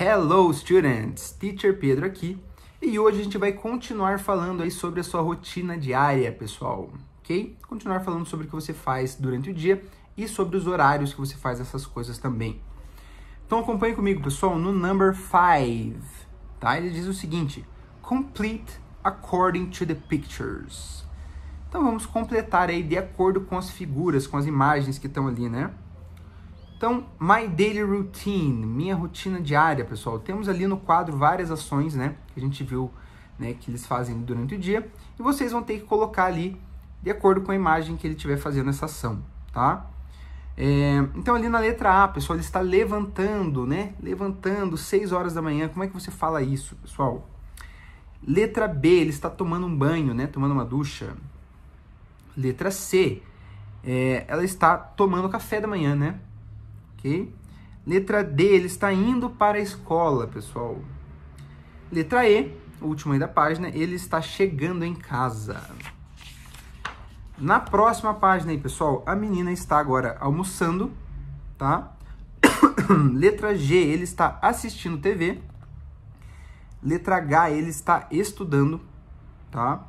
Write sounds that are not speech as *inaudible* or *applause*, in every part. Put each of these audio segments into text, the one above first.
Hello students, teacher Pedro aqui. E hoje a gente vai continuar falando aí sobre a sua rotina diária, pessoal, OK? Continuar falando sobre o que você faz durante o dia e sobre os horários que você faz essas coisas também. Então acompanhe comigo, pessoal, no number 5, tá? Ele diz o seguinte: complete according to the pictures. Então vamos completar aí de acordo com as figuras, com as imagens que estão ali, né? Então, My Daily Routine, minha rotina diária, pessoal. Temos ali no quadro várias ações, né? Que a gente viu né, que eles fazem durante o dia. E vocês vão ter que colocar ali de acordo com a imagem que ele estiver fazendo essa ação, tá? É, então, ali na letra A, pessoal, ele está levantando, né? Levantando 6 horas da manhã. Como é que você fala isso, pessoal? Letra B, ele está tomando um banho, né? Tomando uma ducha. Letra C, é, ela está tomando café da manhã, né? ok? Letra D, ele está indo para a escola, pessoal. Letra E, último aí da página, ele está chegando em casa. Na próxima página aí, pessoal, a menina está agora almoçando, tá? *coughs* Letra G, ele está assistindo TV. Letra H, ele está estudando, tá?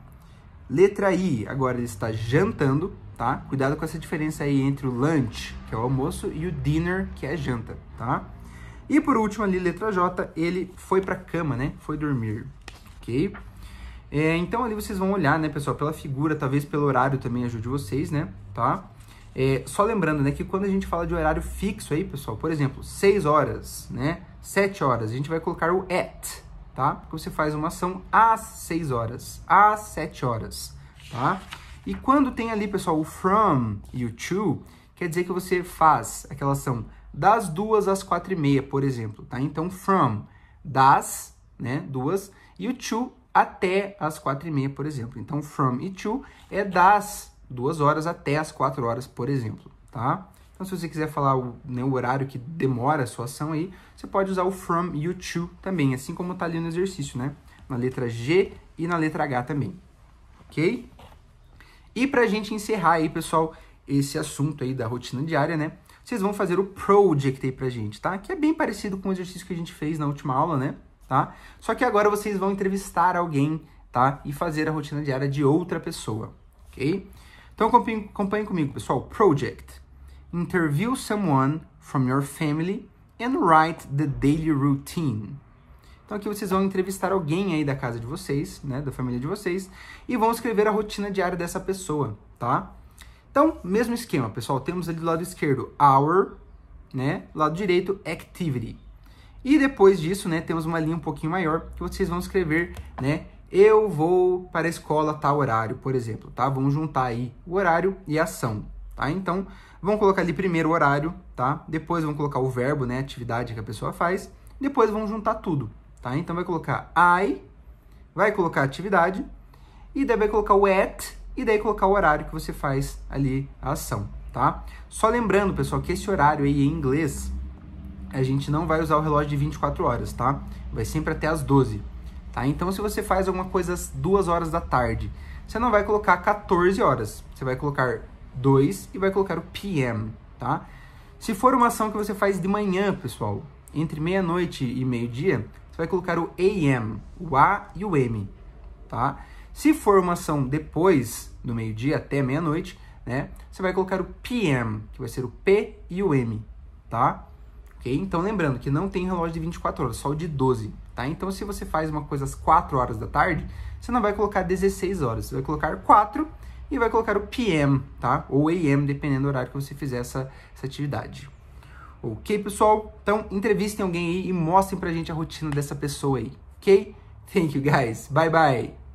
Letra I, agora ele está jantando, tá? Cuidado com essa diferença aí entre o lunch, que é o almoço, e o dinner, que é a janta, tá? E por último ali, letra J, ele foi para cama, né? Foi dormir, ok? É, então ali vocês vão olhar, né, pessoal, pela figura, talvez pelo horário também ajude vocês, né? Tá? É, só lembrando, né, que quando a gente fala de horário fixo aí, pessoal, por exemplo, 6 horas, né, 7 horas, a gente vai colocar o at, tá? Porque você faz uma ação às 6 horas, às 7 horas, tá? E quando tem ali, pessoal, o from e o to, quer dizer que você faz aquela ação das 2 às 4 e meia, por exemplo, tá? Então, from das, né, 2, e o to até as 4 e meia, por exemplo. Então, from e to é das 2 horas até as 4 horas, por exemplo, tá? Então, se você quiser falar o, né, o horário que demora a sua ação aí, você pode usar o from you to também, assim como está ali no exercício, né? Na letra G e na letra H também, ok? E para a gente encerrar aí, pessoal, esse assunto aí da rotina diária, né? Vocês vão fazer o project aí pra gente, tá? Que é bem parecido com o exercício que a gente fez na última aula, né? Tá? Só que agora vocês vão entrevistar alguém, tá? E fazer a rotina diária de outra pessoa, ok? Então acompanhe comigo, pessoal. Project interview someone from your family and write the daily routine. Então aqui vocês vão entrevistar alguém aí da casa de vocês, né, da família de vocês, e vão escrever a rotina diária dessa pessoa, tá? Então, mesmo esquema, pessoal, temos ali do lado esquerdo hour, né, lado direito activity. E depois disso, né, temos uma linha um pouquinho maior que vocês vão escrever, né, eu vou para a escola tal horário, por exemplo, tá? Vamos juntar aí o horário e a ação tá? Então, vão colocar ali primeiro o horário, tá? Depois vão colocar o verbo, né, atividade que a pessoa faz, depois vão juntar tudo, tá? Então vai colocar I, vai colocar atividade e daí vai colocar o at e daí colocar o horário que você faz ali a ação, tá? Só lembrando, pessoal, que esse horário aí em inglês a gente não vai usar o relógio de 24 horas, tá? Vai sempre até as 12, tá? Então se você faz alguma coisa às 2 horas da tarde, você não vai colocar 14 horas, você vai colocar 2 e vai colocar o PM, tá? Se for uma ação que você faz de manhã, pessoal, entre meia-noite e meio-dia, você vai colocar o AM, o A e o M, tá? Se for uma ação depois do meio-dia até meia-noite, né, você vai colocar o PM, que vai ser o P e o M, tá? Ok? Então, lembrando que não tem relógio de 24 horas, só o de 12, tá? Então, se você faz uma coisa às 4 horas da tarde, você não vai colocar 16 horas, você vai colocar 4 e vai colocar o PM, tá? Ou AM, dependendo do horário que você fizer essa, essa atividade. Ok, pessoal? Então, entrevistem alguém aí e mostrem pra gente a rotina dessa pessoa aí. Ok? Thank you, guys. Bye, bye.